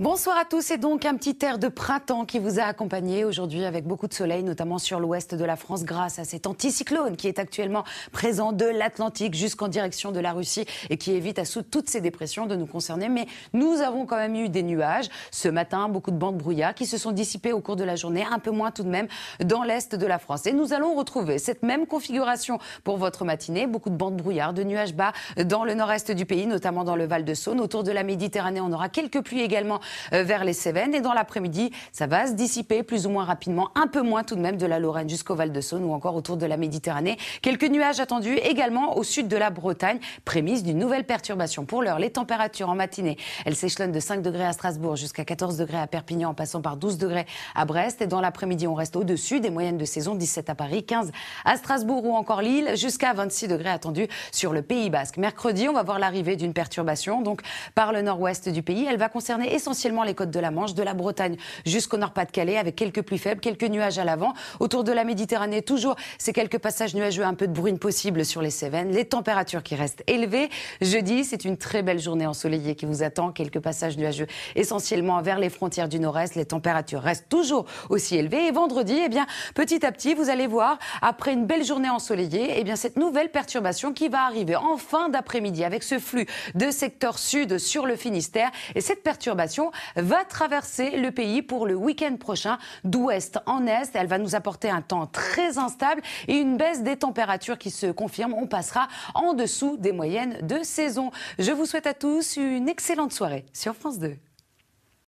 Bonsoir à tous, et donc un petit air de printemps qui vous a accompagné aujourd'hui avec beaucoup de soleil, notamment sur l'ouest de la France grâce à cet anticyclone qui est actuellement présent de l'Atlantique jusqu'en direction de la Russie et qui évite à sous toutes ces dépressions de nous concerner. Mais nous avons quand même eu des nuages ce matin, beaucoup de bandes brouillard qui se sont dissipées au cours de la journée, un peu moins tout de même dans l'est de la France. Et nous allons retrouver cette même configuration pour votre matinée, beaucoup de bandes brouillard de nuages bas dans le nord-est du pays, notamment dans le Val de Saône, autour de la Méditerranée. On aura quelques pluies également euh, vers les Cévennes. Et dans l'après-midi, ça va se dissiper plus ou moins rapidement, un peu moins tout de même de la Lorraine jusqu'au Val-de-Saône ou encore autour de la Méditerranée. Quelques nuages attendus également au sud de la Bretagne, prémisse d'une nouvelle perturbation. Pour l'heure, les températures en matinée, elles s'échelonnent de 5 degrés à Strasbourg jusqu'à 14 degrés à Perpignan en passant par 12 degrés à Brest. Et dans l'après-midi, on reste au-dessus des moyennes de saison, 17 à Paris, 15 à Strasbourg ou encore Lille, jusqu'à 26 degrés attendus sur le Pays Basque. Mercredi, on va voir l'arrivée d'une perturbation donc par le nord-ouest du pays. Elle va concerner essentiellement essentiellement les côtes de la Manche, de la Bretagne jusqu'au Nord-Pas-de-Calais, avec quelques pluies faibles, quelques nuages à l'avant. Autour de la Méditerranée, toujours ces quelques passages nuageux, un peu de bruine possible sur les Cévennes. Les températures qui restent élevées. Jeudi, c'est une très belle journée ensoleillée qui vous attend. Quelques passages nuageux essentiellement vers les frontières du Nord-Est. Les températures restent toujours aussi élevées. Et vendredi, eh bien, petit à petit, vous allez voir, après une belle journée ensoleillée, eh bien, cette nouvelle perturbation qui va arriver en fin d'après-midi avec ce flux de secteur sud sur le Finistère. Et cette perturbation va traverser le pays pour le week-end prochain d'ouest en est. Elle va nous apporter un temps très instable et une baisse des températures qui se confirme. On passera en dessous des moyennes de saison. Je vous souhaite à tous une excellente soirée sur France 2.